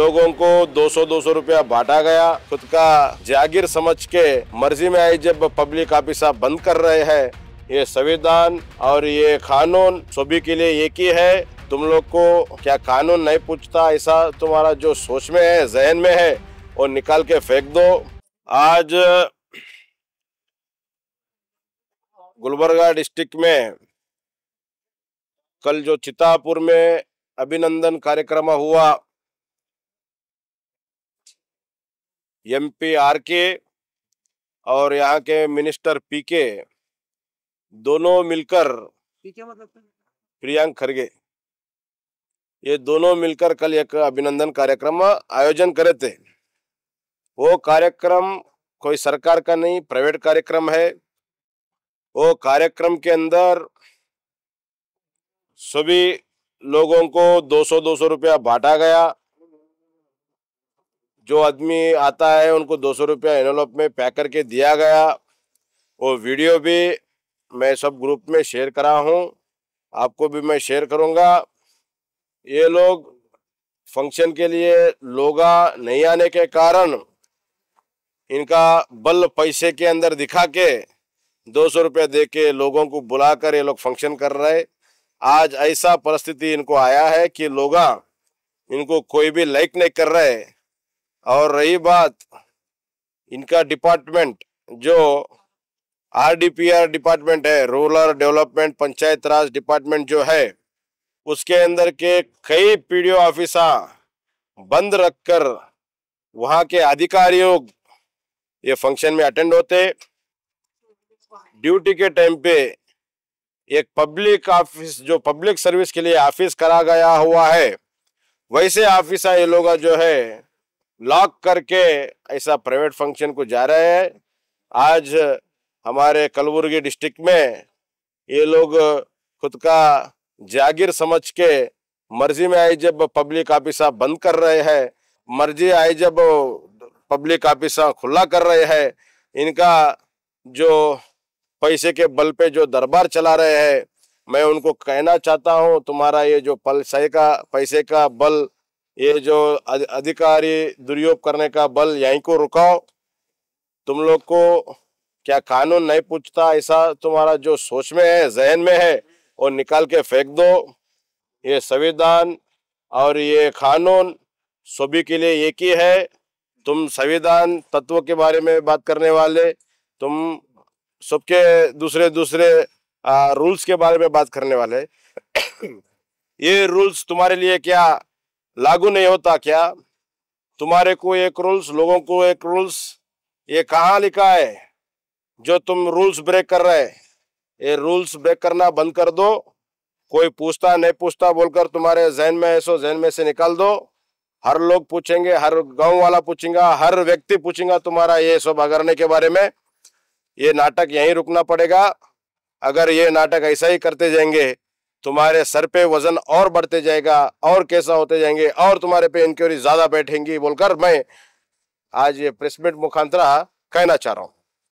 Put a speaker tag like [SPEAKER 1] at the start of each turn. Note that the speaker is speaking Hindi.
[SPEAKER 1] लोगों को 200-200 रुपया बांटा गया खुद का जागीर समझ के मर्जी में आई जब पब्लिक ऑफिस आप बंद कर रहे हैं ये संविधान और ये कानून सभी के लिए एक ही है तुम लोग को क्या कानून नहीं पूछता ऐसा तुम्हारा जो सोच में है जहन में है वो निकाल के फेंक दो आज गुलबर्गा डिस्ट्रिक्ट में कल जो चितापुर में अभिनंदन कार्यक्रम हुआ एमपी आरके और यहाँ के मिनिस्टर पीके दोनों मिलकर पीके मतलब प्रियांक खरगे ये दोनों मिलकर कल एक अभिनंदन कार्यक्रम आयोजन करे थे वो कार्यक्रम कोई सरकार का नहीं प्राइवेट कार्यक्रम है वो कार्यक्रम के अंदर सभी लोगों को 200-200 रुपया बांटा गया जो आदमी आता है उनको दो सौ रुपया एनोलॉप में पैक करके दिया गया वो वीडियो भी मैं सब ग्रुप में शेयर करा हूँ आपको भी मैं शेयर करूँगा ये लोग फंक्शन के लिए लोगा नहीं आने के कारण इनका बल पैसे के अंदर दिखा के दो सौ रुपये दे के लोगों को बुलाकर ये लोग फंक्शन कर रहे आज ऐसा परिस्थिति इनको आया है कि लोग इनको कोई भी लाइक नहीं कर रहे और रही बात इनका डिपार्टमेंट जो आरडीपीआर डिपार्टमेंट है rural development panchayat raj department जो है उसके अंदर के कई पीडीओ ऑफिसा बंद रखकर वहाँ के अधिकारियों ये फंक्शन में अटेंड होते ड्यूटी के टाइम पे एक पब्लिक ऑफिस जो पब्लिक सर्विस के लिए ऑफिस करा गया हुआ है वैसे ऑफिसा ये लोग जो है लॉक करके ऐसा प्राइवेट फंक्शन को जा रहे हैं आज हमारे कलबुर्गी डिस्ट्रिक्ट में ये लोग खुद का जागीर समझ के मर्जी में आई जब पब्लिक ऑफिस बंद कर रहे हैं मर्जी आई जब पब्लिक ऑफिस खुला कर रहे हैं इनका जो पैसे के बल पे जो दरबार चला रहे हैं मैं उनको कहना चाहता हूँ तुम्हारा ये जो पल सही का पैसे का बल ये जो अधिकारी दुरुपयोग करने का बल यहीं को रुकाओ तुम लोग को क्या कानून नहीं पूछता ऐसा तुम्हारा जो सोच में है जहन में है वो निकाल के फेंक दो ये संविधान और ये कानून सभी के लिए एक ही है तुम संविधान तत्व के बारे में बात करने वाले तुम सबके दूसरे दूसरे रूल्स के बारे में बात करने वाले ये रूल्स तुम्हारे लिए क्या लागू नहीं होता क्या तुम्हारे को एक रूल्स लोगों को एक रूल्स ये कहाँ लिखा है जो तुम रूल्स ब्रेक कर रहे ये रूल्स ब्रेक करना बंद कर दो कोई पूछता नहीं पूछता बोलकर तुम्हारे जहन में ऐसो जहन में से निकाल दो हर लोग पूछेंगे हर गांव वाला पूछेगा हर व्यक्ति पूछेगा तुम्हारा ये सब अगरने के बारे में ये नाटक यहीं रुकना पड़ेगा अगर ये नाटक ऐसा ही करते जाएंगे तुम्हारे सर पे वजन और बढ़ते जाएगा और कैसा होते जाएंगे और तुम्हारे पे इंक्वायरी ज्यादा बैठेंगी बोलकर मैं आज ये प्रेसमेंट मुखांतरा मुखान्तरा कहना चाह रहा हूँ